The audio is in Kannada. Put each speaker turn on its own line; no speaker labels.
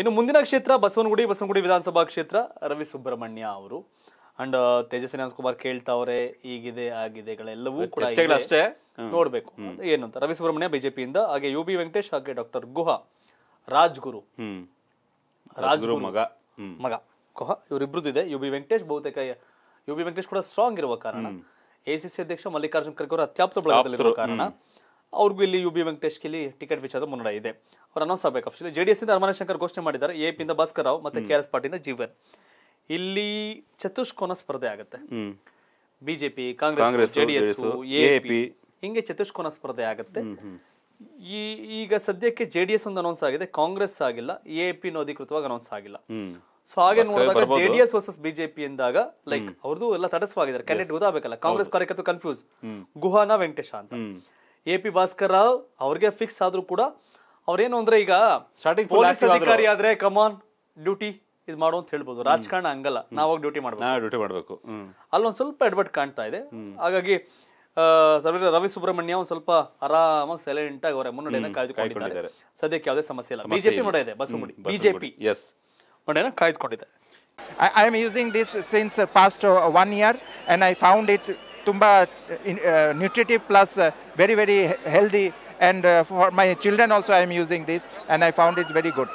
ಇನ್ನು ಮುಂದಿನ ಕ್ಷೇತ್ರ ಬಸವನಗುಡಿ ಬಸವನಗುಡಿ ವಿಧಾನಸಭಾ ಕ್ಷೇತ್ರ ರವಿ ಸುಬ್ರಹ್ಮಣ್ಯ ಅವರು ಅಂಡ್ ತೇಜಸ್ವಿ ಕುಮಾರ್ ಕೇಳ್ತಾವ್ರೆ ಈಗಿದೆ ಆಗಿದೆಗಳೆಲ್ಲವೂ ಕೂಡ ಅಷ್ಟೇ ನೋಡ್ಬೇಕು ಏನು ಅಂತ ರವಿ ಸುಬ್ರಹ್ಮಣ್ಯ ಬಿಜೆಪಿಯಿಂದ ಹಾಗೆ ಯು ಬಿ ವೆಂಕಟೇಶ್ ಹಾಗೆ ಡಾಕ್ಟರ್ ಗುಹಾ ರಾಜ್ಗುರು ರಾಜ್ಗುರು ಮಗ ಮಗ ಗುಹ ಇವರಿಬ್ರದ್ದಿದೆ ಯು ಬಿ ವೆಂಕಟೇಶ್ ಬಹುತೇಕ ಯು ಬಿ ವೆಂಕಟೇಶ್ ಕೂಡ ಸ್ಟ್ರಾಂಗ್ ಇರುವ ಕಾರಣ ಎ ಸಿ ಅಧ್ಯಕ್ಷ ಮಲ್ಲಿಕಾರ್ಜುನ್ ಖರ್ಗೆ ಅವರು ಅತ್ಯಾಪ್ತ ಬಳಗದಲ್ಲಿರುವ ಕಾರಣ ಅವ್ರಿಗೂ ಇಲ್ಲಿ ಯು ಬಿ ವೆಂಕಟೇಶ್ ಇಲ್ಲಿ ಟಿಕೆಟ್ ವಿಚಾರ ಮುನ್ನಡೆ ಇದೆ ಅವ್ರು ಅನೌನ್ಸ್ ಆಗಬೇಕು ಅಫ್ಷಿಯಲಿ ಜೆ ಡಿ ಎಸ್ ಇಂದ ಅರಮನೆ ಶಂಕರ್ ಘೋಷಣೆ ಮಾಡಿದ್ದಾರೆ ಎ ಪಿಯಿಂದ ಭಾಸ್ಕರ್ ರಾವ್ ಮತ್ತೆ ಕೆ ಆರ್ ಎಸ್ ಪಾರ್ಟಿಯಿಂದ ಜೀವನ್ ಇಲ್ಲಿ ಚತುಷ್ಕೋನ ಸ್ಪರ್ಧೆ ಆಗುತ್ತೆ ಬಿಜೆಪಿ ಕಾಂಗ್ರೆಸ್ ಜೆಡಿಎಸ್ ಎಪಿ ಹಿಂಗೆ ಚತುಷ್ಕೋನ ಸ್ಪರ್ಧೆ ಆಗುತ್ತೆ ಈ ಈಗ ಸದ್ಯಕ್ಕೆ ಜೆ ಡಿ ಎಸ್ ಒಂದು ಅನೌನ್ಸ್ ಆಗಿದೆ ಕಾಂಗ್ರೆಸ್ ಆಗಿಲ್ಲ ಎ ಪಿ ಅಧಿಕೃತವಾಗಿ ಅನೌನ್ಸ್ ಆಗಿಲ್ಲ ಸೊ ಹಾಗೆ ನೋಡಿದಾಗ ಜೆಡಿಎಸ್ ವರ್ಸಸ್ ಬಿಜೆಪಿ ಎಂದಾಗ ಲೈಕ್ ಅವ್ರದ್ದು ಎಲ್ಲ ತಟಸ್ವಾಗಿದ್ದಾರೆ ಕ್ಯಾಂಡಿಡೇಟ್ ಗೊತ್ತಾಗಬೇಕಲ್ಲ ಕಾಂಗ್ರೆಸ್ ಕಾರ್ಯಕರ್ತರು ಕನ್ಫ್ಯೂಸ್ ಗುಹಾನ ವೆಂಕಟೇಶ ಅಂತ ಎ ಪಿ ಭಾಸ್ಕರ್ ರಾವ್ ಅವ್ರಿಗೆ ಫಿಕ್ಸ್ ಆದ್ರೂ ಕೂಡ ಅವ್ರೇನು ಅಂದ್ರೆ ಈಗ ಸ್ಟಾರ್ಟಿಂಗ್ ಪೊಲೀಸ್ ಅಧಿಕಾರಿ ಆದ್ರೆ ಕಮಾನ್ ಡ್ಯೂಟಿ ಇದು ಮಾಡು ಅಂತ ಹೇಳ್ಬೋದು ರಾಜಕಾರಣ ಹಂಗಲ್ಲ ನಾವಾಗ ಡ್ಯೂಟಿ ಮಾಡ್ಬೇಕು ಡ್ಯೂಟಿ ಮಾಡಬೇಕು ಅಲ್ಲೊಂದು ಸ್ವಲ್ಪ ಎಡ್ಬಟ್ ಕಾಣ್ತಾ ಇದೆ ಹಾಗಾಗಿ ರವಿ ಸುಬ್ರಹ್ಮಣ್ಯ ಒಂದ್ ಸ್ವಲ್ಪ ಆರಾಮಾಗಿ ಸೈಲೆಂಟ್ ಆಗಿ ಅವರ ಮುನ್ನಡೆಯನ್ನ ಕಾಯ್ದುಕೊಂಡಿದ್ದಾರೆ ಸದ್ಯಕ್ಕೆ ಯಾವುದೇ ಸಮಸ್ಯೆ ಇಲ್ಲ ಬಿಜೆಪಿ ಮಾಡಿದೆ ಇದೆ ಬಿಜೆಪಿ ಎಸ್ ನಡೆಯನ್ನ ಕಾಯ್ದುಕೊಂಡಿದೆ I am using this since past one year and I found it ತುಂಬಾ nutritive plus very very healthy and uh, for my children also I am using this and I found it very good.